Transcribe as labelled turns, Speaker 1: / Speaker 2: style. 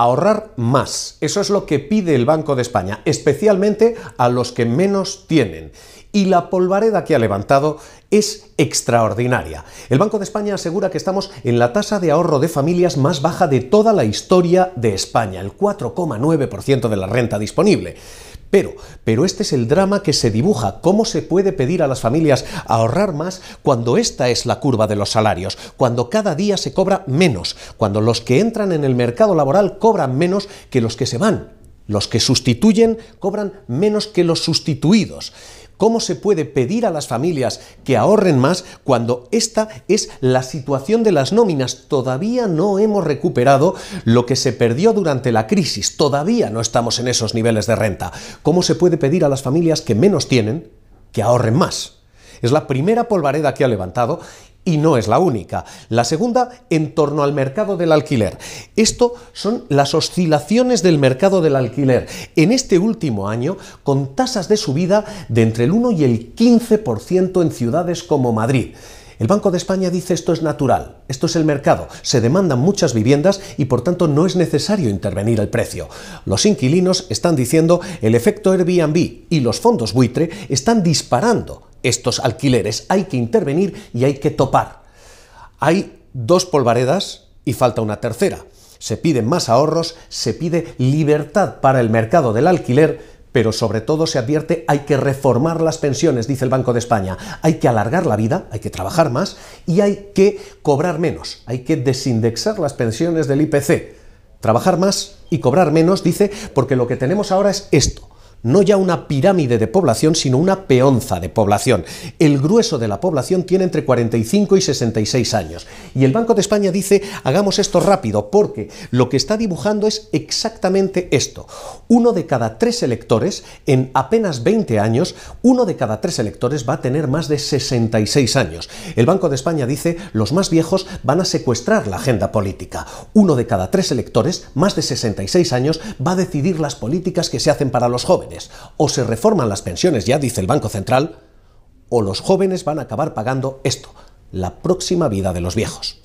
Speaker 1: ahorrar más. Eso es lo que pide el Banco de España, especialmente a los que menos tienen. Y la polvareda que ha levantado es extraordinaria. El Banco de España asegura que estamos en la tasa de ahorro de familias más baja de toda la historia de España, el 4,9% de la renta disponible. Pero, pero este es el drama que se dibuja. ¿Cómo se puede pedir a las familias ahorrar más cuando esta es la curva de los salarios? Cuando cada día se cobra menos, cuando los que entran en el mercado laboral cobran menos que los que se van. Los que sustituyen cobran menos que los sustituidos. ¿Cómo se puede pedir a las familias que ahorren más cuando esta es la situación de las nóminas? Todavía no hemos recuperado lo que se perdió durante la crisis, todavía no estamos en esos niveles de renta. ¿Cómo se puede pedir a las familias que menos tienen que ahorren más? Es la primera polvareda que ha levantado y no es la única. La segunda, en torno al mercado del alquiler. Esto son las oscilaciones del mercado del alquiler. En este último año, con tasas de subida de entre el 1 y el 15% en ciudades como Madrid. El Banco de España dice esto es natural, esto es el mercado, se demandan muchas viviendas y por tanto no es necesario intervenir el precio. Los inquilinos están diciendo el efecto Airbnb y los fondos buitre están disparando estos alquileres. Hay que intervenir y hay que topar. Hay dos polvaredas y falta una tercera. Se piden más ahorros, se pide libertad para el mercado del alquiler, pero sobre todo se advierte hay que reformar las pensiones, dice el Banco de España. Hay que alargar la vida, hay que trabajar más y hay que cobrar menos. Hay que desindexar las pensiones del IPC. Trabajar más y cobrar menos, dice, porque lo que tenemos ahora es esto no ya una pirámide de población, sino una peonza de población. El grueso de la población tiene entre 45 y 66 años. Y el Banco de España dice, hagamos esto rápido, porque lo que está dibujando es exactamente esto. Uno de cada tres electores, en apenas 20 años, uno de cada tres electores va a tener más de 66 años. El Banco de España dice, los más viejos van a secuestrar la agenda política. Uno de cada tres electores, más de 66 años, va a decidir las políticas que se hacen para los jóvenes. O se reforman las pensiones ya, dice el Banco Central, o los jóvenes van a acabar pagando esto, la próxima vida de los viejos.